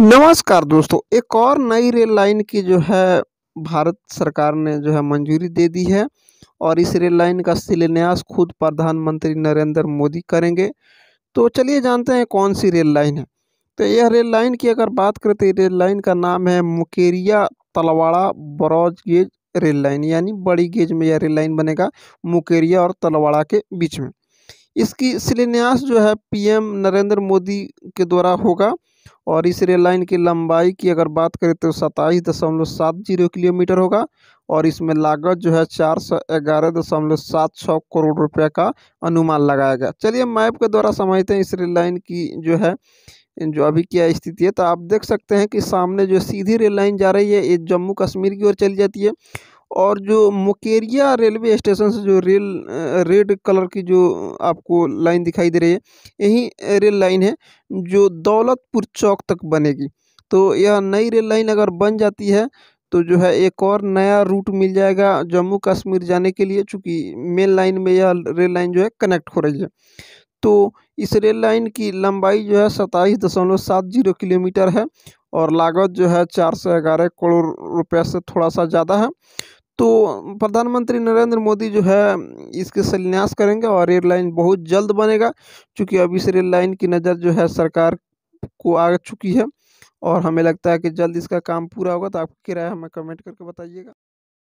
नमस्कार दोस्तों एक और नई रेल लाइन की जो है भारत सरकार ने जो है मंजूरी दे दी है और इस रेल लाइन का शिलान्यास खुद प्रधानमंत्री नरेंद्र मोदी करेंगे तो चलिए जानते हैं कौन सी रेल लाइन है तो यह रेल लाइन की अगर बात करें तो रेल लाइन का नाम है Mukerian Talwara broad gauge rail line यानी बड़ी गेज में यह रेल लाइन बनेगा मुकेरिया और तलवाड़ा के बीच में इसकी शिलान्यास जो है पीएम नरेंद्र मोदी के द्वारा होगा और इस रेल लाइन की लंबाई की अगर बात करें तो सत्ताईस दशमलव सात जीरो किलोमीटर होगा और इसमें लागत जो है चार सौ ग्यारह दशमलव सात छः करोड़ रुपए का अनुमान लगाया गया चलिए मैप के द्वारा समझते हैं इस रेल लाइन की जो है जो अभी क्या स्थिति है तो आप देख सकते हैं कि सामने जो सीधी रेल लाइन जा रही है ये जम्मू कश्मीर की ओर चली जाती है और जो मुकेरिया रेलवे स्टेशन से जो रेल रेड कलर की जो आपको लाइन दिखाई दे रही है यही रेल लाइन है जो दौलतपुर चौक तक बनेगी तो यह नई रेल लाइन अगर बन जाती है तो जो है एक और नया रूट मिल जाएगा जम्मू कश्मीर जाने के लिए चूँकि मेन लाइन में यह रेल लाइन जो है कनेक्ट हो रही है तो इस रेल लाइन की लंबाई जो है सत्ताईस दशमलव सात जीरो किलोमीटर है और लागत जो है चार सौ ग्यारह करोड़ रुपये से थोड़ा सा ज़्यादा है तो प्रधानमंत्री नरेंद्र मोदी जो है इसके शिलान्यास करेंगे और रेल लाइन बहुत जल्द बनेगा क्योंकि अब इस रेल लाइन की नज़र जो है सरकार को आ चुकी है और हमें लगता है कि जल्द इसका काम पूरा होगा तो आपकी किराया हमें कमेंट करके बताइएगा